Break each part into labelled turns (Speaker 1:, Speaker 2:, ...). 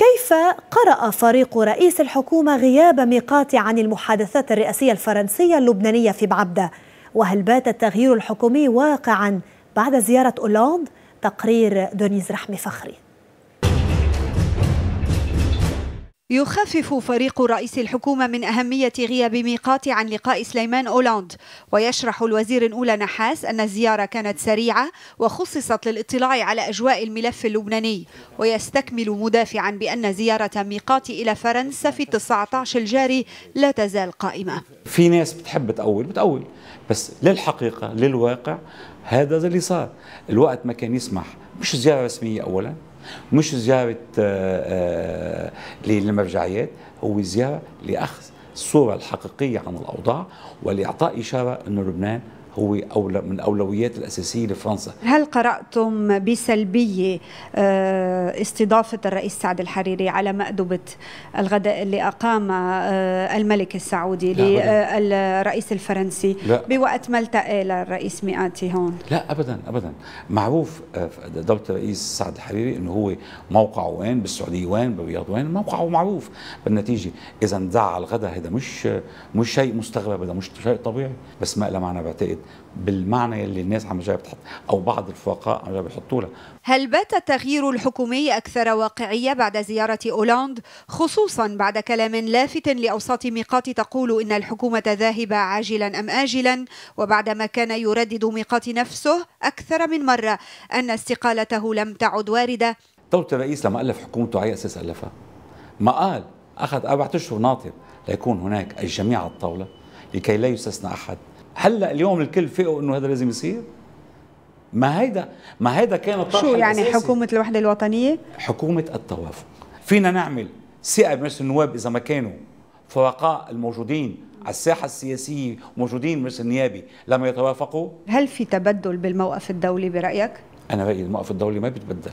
Speaker 1: كيف قرأ فريق رئيس الحكومة غياب ميقاتي عن المحادثات الرئاسية الفرنسية اللبنانية في بعبدة؟ وهل بات التغيير الحكومي واقعا بعد زيارة أولاند؟ تقرير دونيز رحمي فخري يخفف فريق رئيس الحكومة من أهمية غياب ميقات عن لقاء سليمان أولاند ويشرح الوزير الأولى نحاس أن الزيارة كانت سريعة وخصصت للاطلاع على أجواء الملف اللبناني ويستكمل مدافعا بأن زيارة ميقات إلى فرنسا في 19 الجاري لا تزال قائمة
Speaker 2: في ناس بتحب تأول بتأول بس للحقيقة للواقع هذا اللي صار الوقت ما كان يسمح مش زياره رسميه اولا مش زياره آه، آه، للمرجعيات هو زياره لاخذ الصوره الحقيقيه عن الاوضاع ولاعطاء اشاره انه لبنان هو أولى من الأولويات الأساسية لفرنسا
Speaker 1: هل قرأتم بسلبية آه، استضافة الرئيس سعد الحريري على مأدبة الغداء اللي أقام آه، الملك السعودي للرئيس آه، الفرنسي لا. بوقت ما التقى للرئيس
Speaker 2: مئاتي هون لا أبدا أبدا معروف دولة الرئيس سعد الحريري أنه هو موقعه وين بالسعودية وين بالرياض وين موقعه معروف بالنتيجة إذا اندعى الغداء هذا مش مش شيء مستغرب هذا مش شيء طبيعي بس ما لها معنى بعتقد بالمعنى اللي الناس عم جاي بتحط او بعض الفقهاء عم جاي بيحطوا لها
Speaker 1: هل بات التغيير الحكومي اكثر واقعيه بعد زياره اولاند خصوصا بعد كلام لافت لاوساط ميقات تقول ان الحكومه ذاهبه عاجلا ام اجلا وبعدما كان يردد ميقات نفسه اكثر من مره ان استقالته لم تعد وارده
Speaker 2: دولة الرئيس لما الف حكومته على اساس الفها ما قال اخذ اربع اشهر ناطر ليكون هناك الجميع على الطاوله لكي لا يستثنى احد هلا اليوم الكل فئوا انه هذا لازم يصير ما هيدا ما هيدا كان الطرح شو يعني الأساسي.
Speaker 1: حكومه الوحده الوطنيه
Speaker 2: حكومه التوافق فينا نعمل ثقه بمجلس النواب اذا ما كانوا فوقاء الموجودين على الساحة السياسية موجودين مجلس النيابي لما يتوافقوا هل
Speaker 1: في تبدل بالموقف الدولي برأيك؟
Speaker 2: أنا رأيي الموقف الدولي ما بيتبدل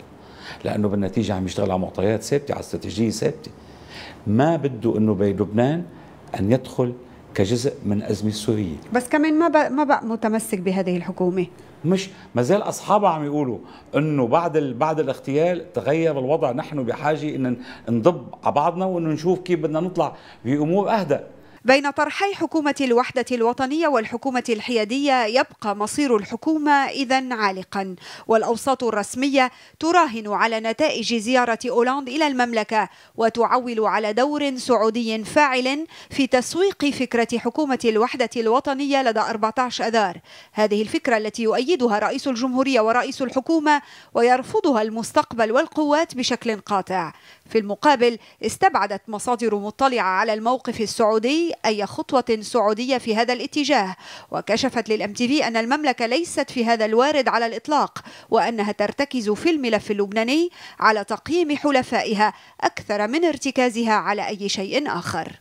Speaker 2: لأنه بالنتيجة عم يشتغل على معطيات ثابتة على استراتيجية ثابتة ما بده أنه بلبنان أن يدخل كجزء من أزمة سورية
Speaker 1: بس كمان ما بقى ما بقى متمسك بهذه الحكومة
Speaker 2: مش ما زال أصحابها عم يقولوا أنه بعد ال... بعد الاغتيال تغير الوضع نحن بحاجة أن نضب على بعضنا وأنه نشوف كيف بدنا نطلع بأمور أهدأ
Speaker 1: بين طرحي
Speaker 2: حكومة الوحدة الوطنية والحكومة الحيادية يبقى مصير
Speaker 1: الحكومة إذا عالقا والأوساط الرسمية تراهن على نتائج زيارة أولاند إلى المملكة وتعول على دور سعودي فاعل في تسويق فكرة حكومة الوحدة الوطنية لدى 14 أذار هذه الفكرة التي يؤيدها رئيس الجمهورية ورئيس الحكومة ويرفضها المستقبل والقوات بشكل قاطع في المقابل استبعدت مصادر مطلعة على الموقف السعودي أي خطوة سعودية في هذا الاتجاه وكشفت للأم تي في أن المملكة ليست في هذا الوارد على الإطلاق وأنها ترتكز في الملف اللبناني على تقييم حلفائها أكثر من ارتكازها على أي شيء آخر